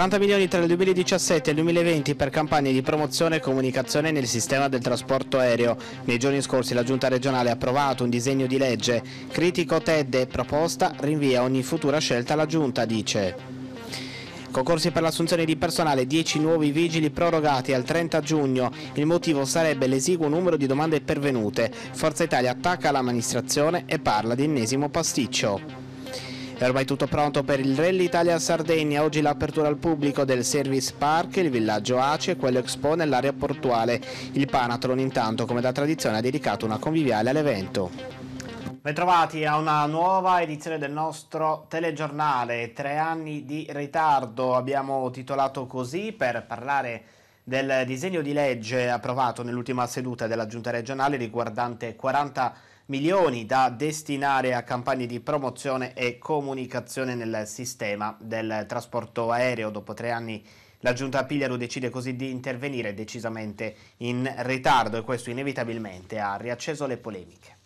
40 milioni tra il 2017 e il 2020 per campagne di promozione e comunicazione nel sistema del trasporto aereo. Nei giorni scorsi la Giunta regionale ha approvato un disegno di legge. Critico TED proposta rinvia ogni futura scelta alla Giunta, dice. Concorsi per l'assunzione di personale, 10 nuovi vigili prorogati al 30 giugno. Il motivo sarebbe l'esiguo numero di domande pervenute. Forza Italia attacca l'amministrazione e parla di ennesimo pasticcio. È ormai tutto pronto per il Rally Italia Sardegna, oggi l'apertura al pubblico del Service Park, il villaggio Ace e quello Expo nell'area portuale. Il Panatron intanto, come da tradizione, ha dedicato una conviviale all'evento. Bentrovati a una nuova edizione del nostro telegiornale, tre anni di ritardo, abbiamo titolato così per parlare del disegno di legge approvato nell'ultima seduta della giunta regionale riguardante 40 milioni da destinare a campagne di promozione e comunicazione nel sistema del trasporto aereo dopo tre anni la giunta a Pigliaro decide così di intervenire decisamente in ritardo e questo inevitabilmente ha riacceso le polemiche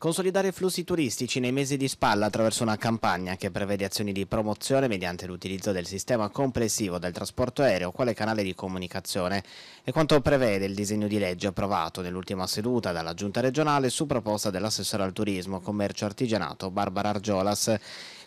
consolidare flussi turistici nei mesi di spalla attraverso una campagna che prevede azioni di promozione mediante l'utilizzo del sistema complessivo del trasporto aereo quale canale di comunicazione e quanto prevede il disegno di legge approvato nell'ultima seduta dalla Giunta regionale su proposta dell'assessore al turismo, commercio artigianato Barbara Argiolas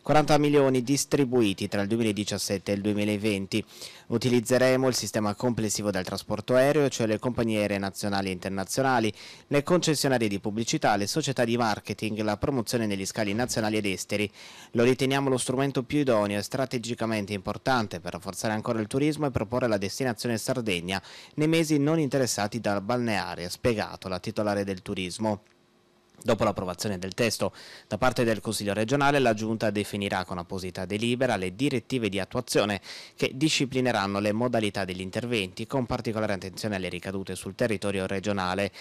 40 milioni distribuiti tra il 2017 e il 2020. Utilizzeremo il sistema complessivo del trasporto aereo, cioè le compagnie aeree nazionali e internazionali, le concessionarie di pubblicità, le società di marketing, la promozione negli scali nazionali ed esteri. Lo riteniamo lo strumento più idoneo e strategicamente importante per rafforzare ancora il turismo e proporre la destinazione Sardegna nei mesi non interessati dal balneare, ha spiegato la titolare del turismo. Dopo l'approvazione del testo da parte del Consiglio regionale, la Giunta definirà con apposita delibera le direttive di attuazione che disciplineranno le modalità degli interventi, con particolare attenzione alle ricadute sul territorio regionale.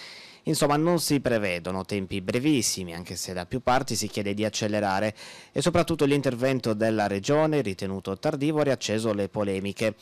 Insomma, non si prevedono tempi brevissimi, anche se da più parti si chiede di accelerare e soprattutto l'intervento della Regione, ritenuto tardivo, ha riacceso le polemiche.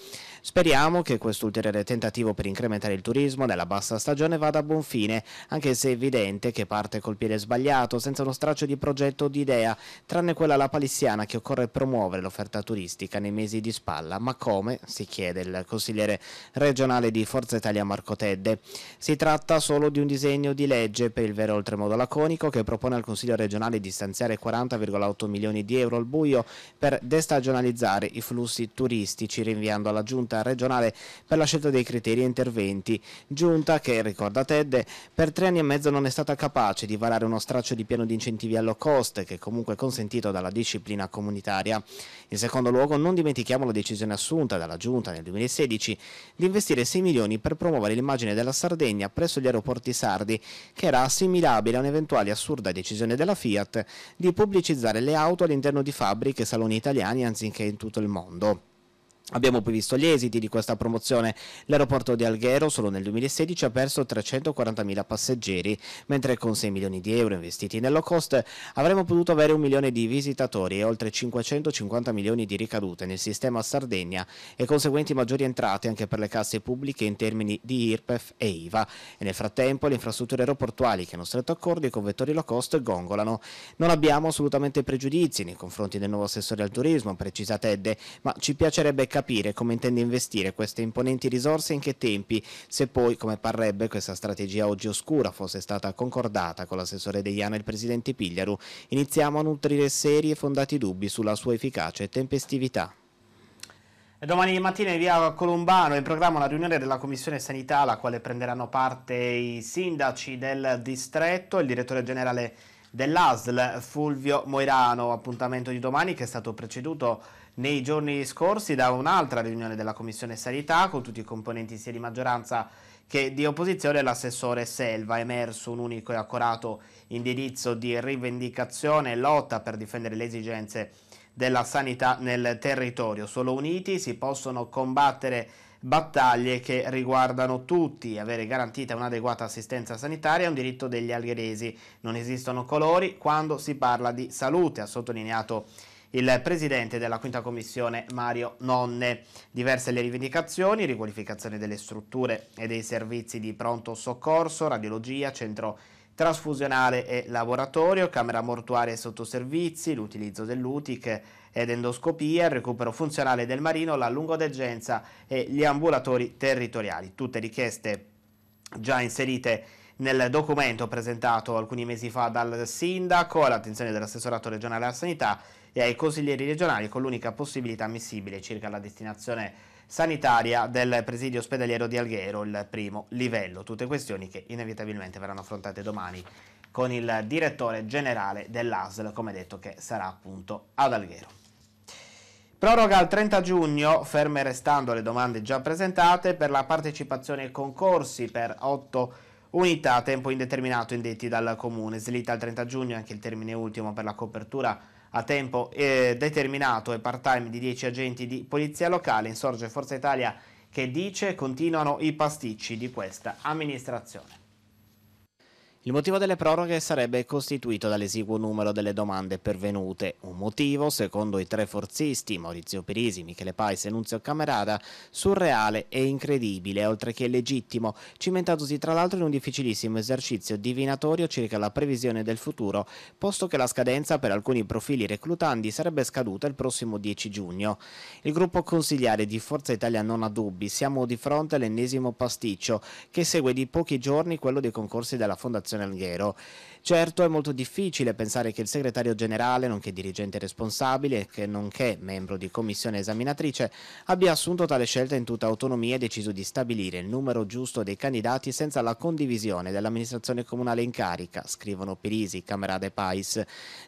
Speriamo che questo ulteriore tentativo per incrementare il turismo nella bassa stagione vada a buon fine, anche se è evidente che parte col piede sbagliato, senza uno straccio di progetto o di idea, tranne quella la palissiana che occorre promuovere l'offerta turistica nei mesi di spalla. Ma come? si chiede il consigliere regionale di Forza Italia Marco Tedde. Si tratta solo di un disegno disegno di legge per il vero oltremodo laconico che propone al Consiglio regionale di stanziare 40,8 milioni di euro al buio per destagionalizzare i flussi turistici, rinviando alla giunta regionale per la scelta dei criteri e interventi. Giunta che, ricorda Ted, per tre anni e mezzo non è stata capace di varare uno straccio di piano di incentivi allo cost, che è comunque consentito dalla disciplina comunitaria. In secondo luogo, non dimentichiamo la decisione assunta dalla giunta nel 2016 di investire 6 milioni per promuovere l'immagine della Sardegna presso gli aeroporti sardi miliardi, che era assimilabile a un'eventuale assurda decisione della Fiat di pubblicizzare le auto all'interno di fabbriche e saloni italiani anziché in tutto il mondo. Abbiamo previsto gli esiti di questa promozione. L'aeroporto di Alghero solo nel 2016 ha perso 340.000 passeggeri, mentre con 6 milioni di euro investiti nel low cost avremmo potuto avere un milione di visitatori e oltre 550 milioni di ricadute nel sistema Sardegna e conseguenti maggiori entrate anche per le casse pubbliche in termini di IRPEF e IVA. E nel frattempo le infrastrutture aeroportuali che hanno stretto accordi con vettori low cost gongolano. Non abbiamo assolutamente pregiudizi nei confronti del nuovo assessore al turismo, precisa Tedde, ma ci piacerebbe capire capire come intende investire queste imponenti risorse e in che tempi, se poi, come parrebbe, questa strategia oggi oscura fosse stata concordata con l'assessore Deiana e il presidente Pigliaru, iniziamo a nutrire seri e fondati dubbi sulla sua efficacia e tempestività. domani mattina in via Columbano è in programma una riunione della Commissione Sanità alla quale prenderanno parte i sindaci del distretto e il direttore generale dell'ASL Fulvio Moirano, appuntamento di domani che è stato preceduto nei giorni scorsi da un'altra riunione della Commissione Sanità con tutti i componenti sia di maggioranza che di opposizione l'assessore Selva è emerso un unico e accurato indirizzo di rivendicazione e lotta per difendere le esigenze della sanità nel territorio. Solo uniti si possono combattere battaglie che riguardano tutti, avere garantita un'adeguata assistenza sanitaria è un diritto degli algheresi, non esistono colori quando si parla di salute, ha sottolineato il presidente della quinta commissione Mario Nonne. Diverse le rivendicazioni, riqualificazione delle strutture e dei servizi di pronto soccorso, radiologia, centro trasfusionale e laboratorio, camera mortuaria e sottoservizi, l'utilizzo dell'UTIC ed endoscopia, il recupero funzionale del marino, la lungodeggenza e gli ambulatori territoriali. Tutte richieste già inserite nel documento presentato alcuni mesi fa dal sindaco all'attenzione dell'assessorato regionale alla sanità e ai consiglieri regionali con l'unica possibilità ammissibile circa la destinazione sanitaria del presidio ospedaliero di Alghero, il primo livello. Tutte questioni che inevitabilmente verranno affrontate domani con il direttore generale dell'ASL, come detto, che sarà appunto ad Alghero. Proroga al 30 giugno, ferme restando le domande già presentate, per la partecipazione ai concorsi per 8 unità a tempo indeterminato indetti dal Comune. Slitta al 30 giugno anche il termine ultimo per la copertura a tempo eh, determinato e part-time di 10 agenti di polizia locale, insorge Forza Italia che dice continuano i pasticci di questa amministrazione. Il motivo delle proroghe sarebbe costituito dall'esiguo numero delle domande pervenute, un motivo, secondo i tre forzisti Maurizio Perisi, Michele Pais e Nunzio Camerada, surreale e incredibile, oltre che legittimo, cimentatosi tra l'altro in un difficilissimo esercizio divinatorio circa la previsione del futuro, posto che la scadenza per alcuni profili reclutandi sarebbe scaduta il prossimo 10 giugno. Il gruppo consigliare di Forza Italia non ha dubbi, siamo di fronte all'ennesimo pasticcio, che segue di pochi giorni quello dei concorsi della Fondazione Graziano Alghero. Certo è molto difficile pensare che il segretario generale, nonché dirigente responsabile e nonché membro di commissione esaminatrice, abbia assunto tale scelta in tutta autonomia e deciso di stabilire il numero giusto dei candidati senza la condivisione dell'amministrazione comunale in carica, scrivono Pirisi, Camerade e Pais.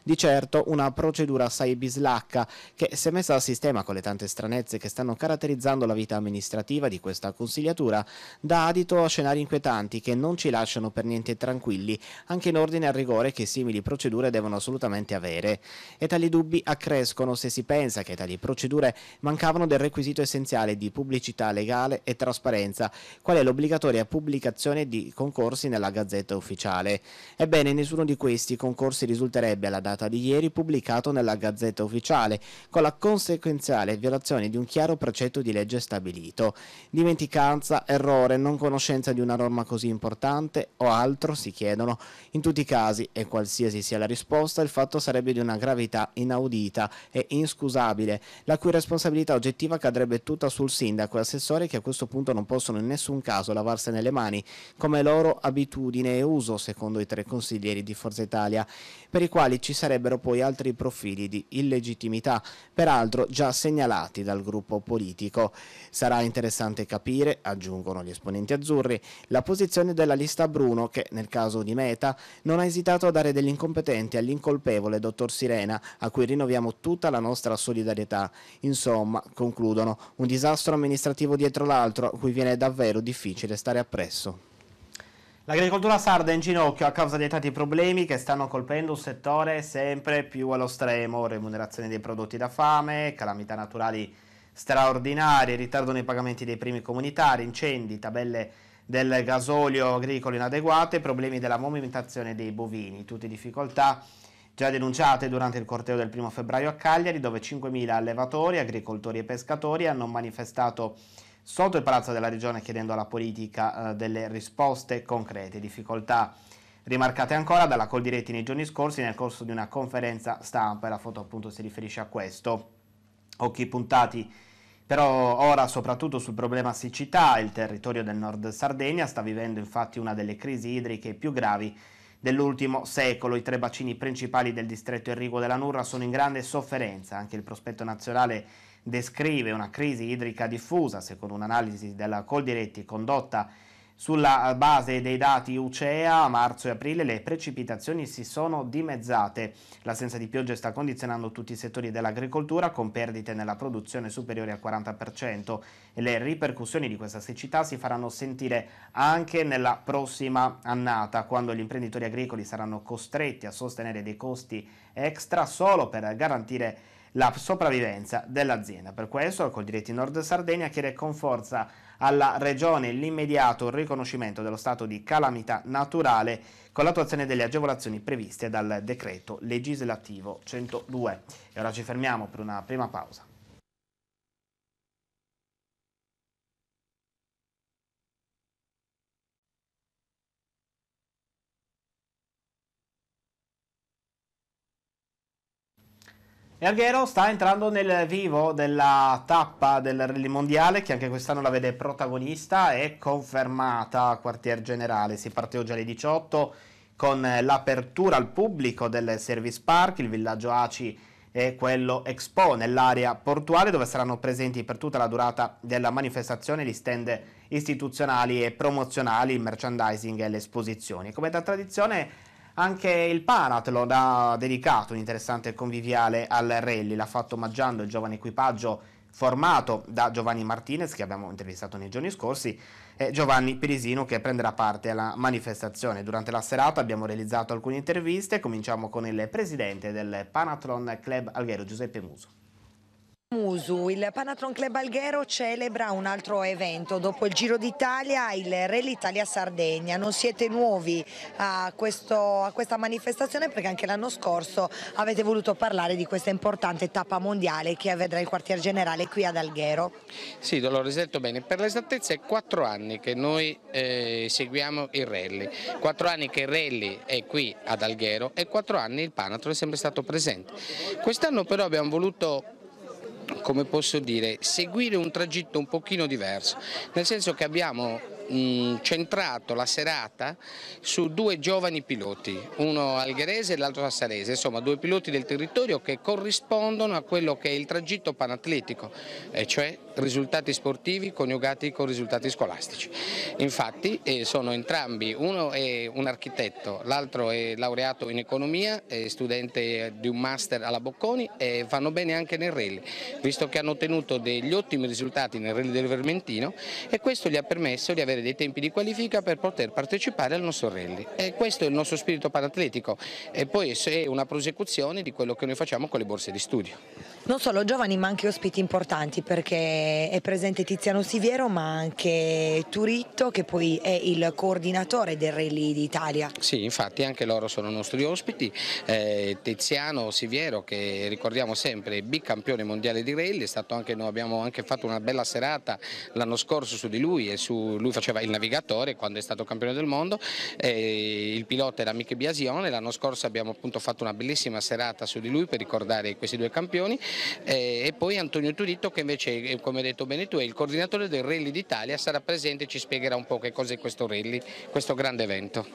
Di certo una procedura assai bislacca che, se messa a sistema con le tante stranezze che stanno caratterizzando la vita amministrativa di questa consigliatura, dà adito a scenari inquietanti che non ci lasciano per niente tranquilli tranquilli, anche in ordine al rigore che simili procedure devono assolutamente avere. E tali dubbi accrescono se si pensa che tali procedure mancavano del requisito essenziale di pubblicità legale e trasparenza, qual è l'obbligatoria pubblicazione di concorsi nella Gazzetta Ufficiale. Ebbene, nessuno di questi concorsi risulterebbe alla data di ieri pubblicato nella Gazzetta Ufficiale, con la conseguenziale violazione di un chiaro precetto di legge stabilito. Dimenticanza, errore, non conoscenza di una norma così importante o altro si chiede chiedono. In tutti i casi, e qualsiasi sia la risposta, il fatto sarebbe di una gravità inaudita e inscusabile, la cui responsabilità oggettiva cadrebbe tutta sul sindaco e assessore che a questo punto non possono in nessun caso lavarsene le mani, come loro abitudine e uso, secondo i tre consiglieri di Forza Italia, per i quali ci sarebbero poi altri profili di illegittimità, peraltro già segnalati dal gruppo politico. Sarà interessante capire, aggiungono gli esponenti azzurri, la posizione della lista Bruno che nel caso caso di Meta, non ha esitato a dare degli incompetenti all'incolpevole dottor Sirena, a cui rinnoviamo tutta la nostra solidarietà. Insomma, concludono, un disastro amministrativo dietro l'altro a cui viene davvero difficile stare appresso. L'agricoltura sarda è in ginocchio a causa dei tanti problemi che stanno colpendo un settore sempre più allo stremo, remunerazione dei prodotti da fame, calamità naturali straordinarie, ritardo nei pagamenti dei primi comunitari, incendi, tabelle del gasolio agricolo inadeguato e problemi della movimentazione dei bovini, tutte difficoltà già denunciate durante il corteo del 1 febbraio a Cagliari, dove 5.000 allevatori, agricoltori e pescatori hanno manifestato sotto il Palazzo della Regione chiedendo alla politica eh, delle risposte concrete, difficoltà rimarcate ancora dalla Coldiretti nei giorni scorsi nel corso di una conferenza stampa, e la foto appunto si riferisce a questo, occhi puntati però ora, soprattutto sul problema siccità, il territorio del nord Sardegna sta vivendo infatti una delle crisi idriche più gravi dell'ultimo secolo. I tre bacini principali del distretto Enrico della Nurra sono in grande sofferenza. Anche il prospetto nazionale descrive una crisi idrica diffusa, secondo un'analisi della Coldiretti condotta sulla eh, base dei dati UCEA, a marzo e aprile le precipitazioni si sono dimezzate. L'assenza di piogge sta condizionando tutti i settori dell'agricoltura con perdite nella produzione superiori al 40% e le ripercussioni di questa siccità si faranno sentire anche nella prossima annata, quando gli imprenditori agricoli saranno costretti a sostenere dei costi extra solo per garantire la sopravvivenza dell'azienda. Per questo, col Diretti Nord Sardegna chiede con forza alla Regione l'immediato riconoscimento dello stato di calamità naturale con l'attuazione delle agevolazioni previste dal decreto legislativo 102. E ora ci fermiamo per una prima pausa. E Alghero sta entrando nel vivo della tappa del rally mondiale che anche quest'anno la vede protagonista e confermata a quartier generale. Si parte oggi alle 18 con l'apertura al pubblico del Service Park, il villaggio ACI e quello Expo nell'area portuale dove saranno presenti per tutta la durata della manifestazione gli stand istituzionali e promozionali, il merchandising e le esposizioni. Come da tradizione anche il Parathlon ha dedicato un interessante conviviale al rally, l'ha fatto omaggiando il giovane equipaggio formato da Giovanni Martinez che abbiamo intervistato nei giorni scorsi e Giovanni Pirisino che prenderà parte alla manifestazione. Durante la serata abbiamo realizzato alcune interviste, cominciamo con il presidente del Panathlon Club Alghero Giuseppe Muso. Musu, il Panatron Club Alghero celebra un altro evento. Dopo il Giro d'Italia, il Rally Italia Sardegna. Non siete nuovi a, questo, a questa manifestazione perché anche l'anno scorso avete voluto parlare di questa importante tappa mondiale che vedrà il quartier generale qui ad Alghero. Sì, lo detto bene. Per l'esattezza è quattro anni che noi eh, seguiamo il rally. Quattro anni che il rally è qui ad Alghero e quattro anni il Panatron è sempre stato presente. Quest'anno però abbiamo voluto come posso dire, seguire un tragitto un pochino diverso, nel senso che abbiamo mm, centrato la serata su due giovani piloti, uno algherese e l'altro sassarese, insomma due piloti del territorio che corrispondono a quello che è il tragitto panatletico, e cioè risultati sportivi coniugati con risultati scolastici. Infatti eh, sono entrambi, uno è un architetto, l'altro è laureato in economia, è studente di un master alla Bocconi e vanno bene anche nel rally, visto che hanno ottenuto degli ottimi risultati nel rally del Vermentino e questo gli ha permesso di avere dei tempi di qualifica per poter partecipare al nostro rally. E questo è il nostro spirito paratletico e poi è una prosecuzione di quello che noi facciamo con le borse di studio. Non solo giovani ma anche ospiti importanti perché è presente Tiziano Siviero ma anche Turitto che poi è il coordinatore del Rally d'Italia. Sì, infatti anche loro sono nostri ospiti, eh, Tiziano Siviero che ricordiamo sempre è bicampione mondiale di rally, anche, noi abbiamo anche fatto una bella serata l'anno scorso su di lui e su, lui faceva il navigatore quando è stato campione del mondo, eh, il pilota era Michele Biasione, l'anno scorso abbiamo appunto fatto una bellissima serata su di lui per ricordare questi due campioni eh, e poi Antonio Turitto che invece è eh, come hai detto bene tu, il coordinatore del Rally d'Italia sarà presente e ci spiegherà un po' che cos'è questo Rally, questo grande evento.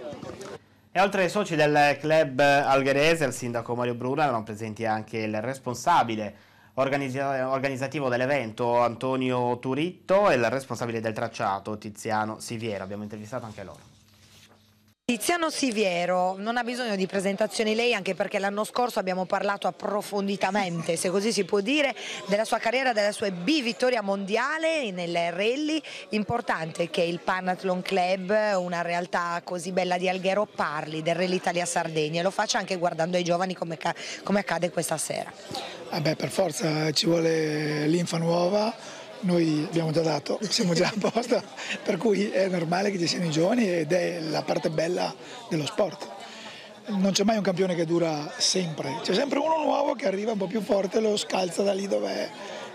E oltre ai soci del club algherese, il sindaco Mario Bruna erano presenti anche il responsabile organizzativo dell'evento Antonio Turitto e il responsabile del tracciato Tiziano Siviera. Abbiamo intervistato anche loro. Tiziano Siviero non ha bisogno di presentazioni lei anche perché l'anno scorso abbiamo parlato approfonditamente, se così si può dire, della sua carriera, della sua B-vittoria mondiale nel rally, importante che il Panathlon Club, una realtà così bella di Alghero, parli del rally Italia Sardegna e lo faccia anche guardando ai giovani come, come accade questa sera. Eh beh, per forza ci vuole linfa nuova noi abbiamo già dato, siamo già a posto, per cui è normale che ci siano i giovani ed è la parte bella dello sport. Non c'è mai un campione che dura sempre, c'è sempre uno nuovo che arriva un po' più forte e lo scalza da lì dove è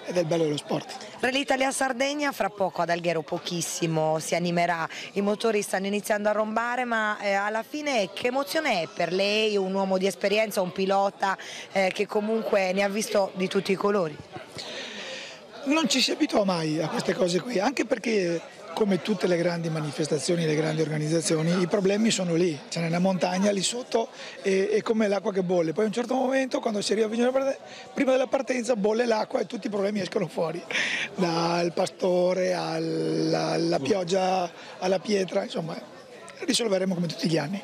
ed è il bello dello sport. Per l'Italia Sardegna fra poco ad Alghero pochissimo si animerà, i motori stanno iniziando a rombare ma eh, alla fine che emozione è per lei un uomo di esperienza, un pilota eh, che comunque ne ha visto di tutti i colori? non ci si abitua mai a queste cose qui, anche perché come tutte le grandi manifestazioni, le grandi organizzazioni, i problemi sono lì, c'è una montagna lì sotto e, e come l'acqua che bolle. Poi a un certo momento, quando si arriva vicino alla partenza, prima della partenza bolle l'acqua e tutti i problemi escono fuori, dal pastore alla, alla pioggia, alla pietra, insomma, risolveremo come tutti gli anni.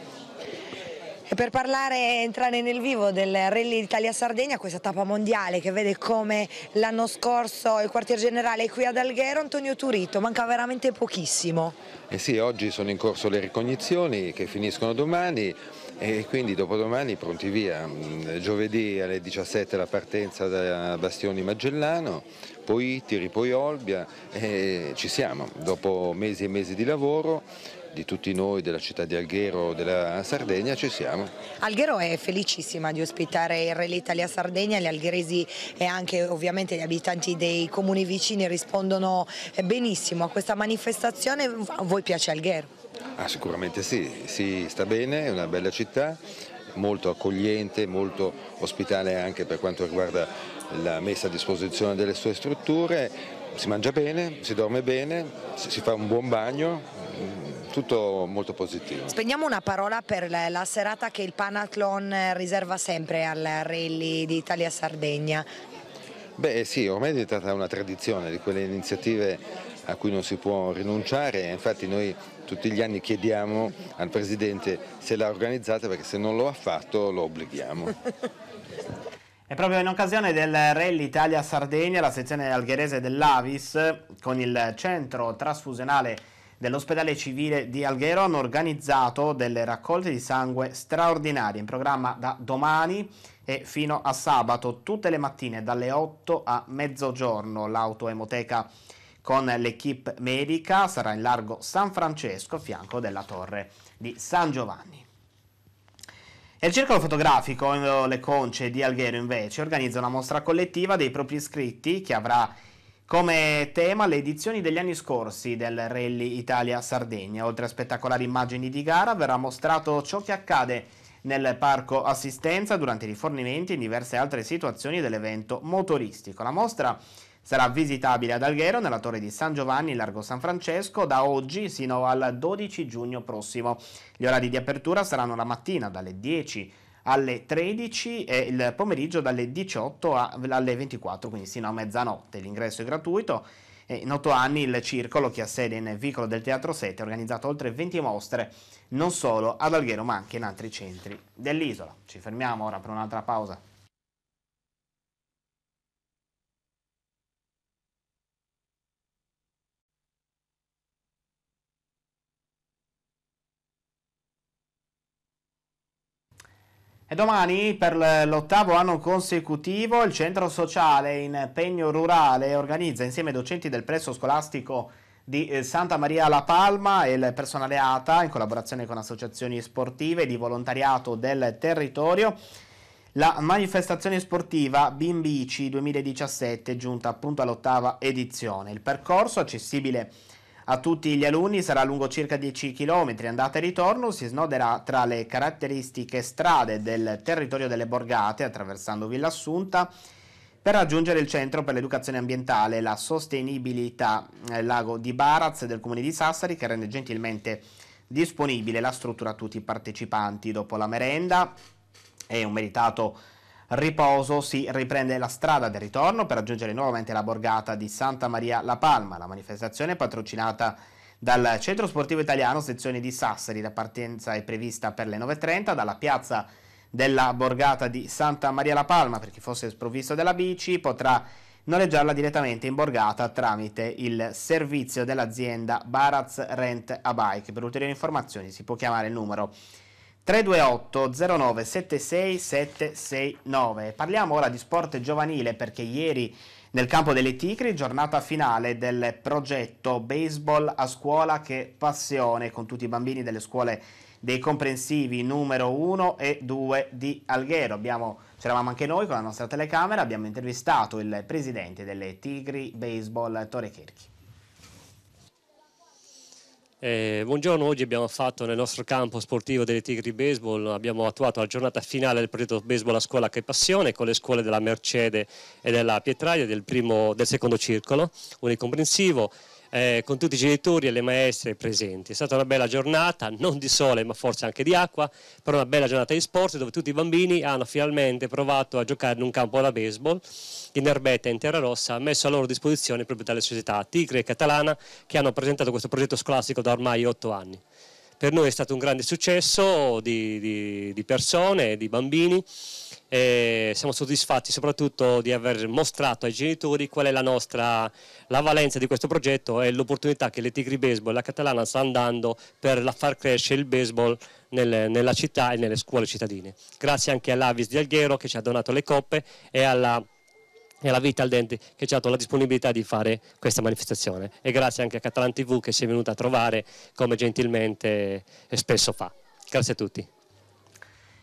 E per parlare, entrare nel vivo del Rally Italia-Sardegna, questa tappa mondiale che vede come l'anno scorso il quartier generale qui ad Alghero, Antonio Turito, manca veramente pochissimo. Eh sì, oggi sono in corso le ricognizioni che finiscono domani e quindi dopodomani pronti via. Mm, giovedì alle 17 la partenza da Bastioni Magellano, poi Itiri, poi Olbia e ci siamo. Dopo mesi e mesi di lavoro di tutti noi, della città di Alghero, della Sardegna, ci siamo. Alghero è felicissima di ospitare il Rally Italia Sardegna, gli algheresi e anche ovviamente gli abitanti dei comuni vicini rispondono eh, benissimo a questa manifestazione, a voi piace Alghero? Ah, sicuramente sì, si sta bene, è una bella città, molto accogliente, molto ospitale anche per quanto riguarda la messa a disposizione delle sue strutture, si mangia bene, si dorme bene, si fa un buon bagno, tutto molto positivo. Spendiamo una parola per la serata che il Panathlon eh, riserva sempre al rally ditalia sardegna Beh sì, ormai è diventata una tradizione di quelle iniziative a cui non si può rinunciare, infatti noi tutti gli anni chiediamo al Presidente se l'ha organizzata perché se non lo ha fatto lo obblighiamo. E proprio in occasione del Rally Italia-Sardegna, la sezione algherese dell'Avis, con il centro trasfusionale dell'ospedale civile di Alghero hanno organizzato delle raccolte di sangue straordinarie in programma da domani e fino a sabato tutte le mattine dalle 8 a mezzogiorno l'autoemoteca con l'equipe medica sarà in largo San Francesco a fianco della torre di San Giovanni. E il circolo fotografico eh, Le Conce di Alghero invece organizza una mostra collettiva dei propri iscritti che avrà come tema le edizioni degli anni scorsi del Rally Italia-Sardegna. Oltre a spettacolari immagini di gara verrà mostrato ciò che accade nel parco assistenza durante i rifornimenti e in diverse altre situazioni dell'evento motoristico. La mostra sarà visitabile ad Alghero nella torre di San Giovanni, in largo San Francesco, da oggi fino al 12 giugno prossimo. Gli orari di apertura saranno la mattina dalle 10 alle 13 e il pomeriggio dalle 18 alle 24, quindi sino a mezzanotte. L'ingresso è gratuito. In otto anni il circolo che ha sede nel vicolo del Teatro 7 ha organizzato oltre 20 mostre, non solo ad Alghero ma anche in altri centri dell'isola. Ci fermiamo ora per un'altra pausa. E domani, per l'ottavo anno consecutivo, il Centro Sociale in Pegno Rurale organizza insieme ai docenti del presso scolastico di eh, Santa Maria La Palma e il personale ATA, in collaborazione con associazioni sportive di volontariato del territorio, la manifestazione sportiva Bimbici 2017, giunta appunto all'ottava edizione. Il percorso, accessibile a tutti gli alunni sarà lungo circa 10 km andata e ritorno, si snoderà tra le caratteristiche strade del territorio delle Borgate attraversando Villa Assunta per raggiungere il Centro per l'Educazione Ambientale e la Sostenibilità il eh, Lago di Baraz del Comune di Sassari che rende gentilmente disponibile la struttura a tutti i partecipanti dopo la merenda. È un meritato riposo si riprende la strada del ritorno per raggiungere nuovamente la borgata di Santa Maria La Palma. La manifestazione è patrocinata dal Centro Sportivo Italiano, sezione di Sassari. La partenza è prevista per le 9.30 dalla piazza della borgata di Santa Maria La Palma. Per chi fosse sprovvisto della bici potrà noleggiarla direttamente in borgata tramite il servizio dell'azienda Baraz Rent a Bike. Per ulteriori informazioni si può chiamare il numero 328 09 76 769. Parliamo ora di sport giovanile perché ieri nel campo delle Tigri, giornata finale del progetto Baseball a scuola che passione con tutti i bambini delle scuole dei comprensivi numero 1 e 2 di Alghero. Abbiamo, c'eravamo anche noi con la nostra telecamera, abbiamo intervistato il presidente delle Tigri Baseball Tore Kirchi. Eh, buongiorno, oggi abbiamo fatto nel nostro campo sportivo delle Tigri Baseball, abbiamo attuato la giornata finale del progetto Baseball a scuola che passione con le scuole della Mercede e della Pietraia del, primo, del secondo circolo unicomprensivo eh, con tutti i genitori e le maestre presenti. È stata una bella giornata, non di sole ma forse anche di acqua, però una bella giornata di sport dove tutti i bambini hanno finalmente provato a giocare in un campo da baseball in erbetta e in terra rossa messo a loro disposizione proprio dalle società Tigre e Catalana che hanno presentato questo progetto scolastico da ormai otto anni. Per noi è stato un grande successo di, di, di persone, di bambini. E siamo soddisfatti soprattutto di aver mostrato ai genitori qual è la nostra la valenza di questo progetto e l'opportunità che le Tigri Baseball e la Catalana stanno dando per far crescere il baseball nel, nella città e nelle scuole cittadine. Grazie anche all'Avis di Alghero che ci ha donato le coppe e alla e la vita al dente che ci ha dato la disponibilità di fare questa manifestazione e grazie anche a Catalan TV che si è venuta a trovare come gentilmente e spesso fa. Grazie a tutti.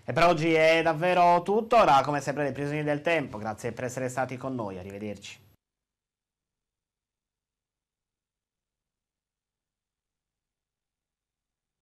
E per oggi è davvero tutto, ora come sempre le prigionieri del tempo, grazie per essere stati con noi, arrivederci.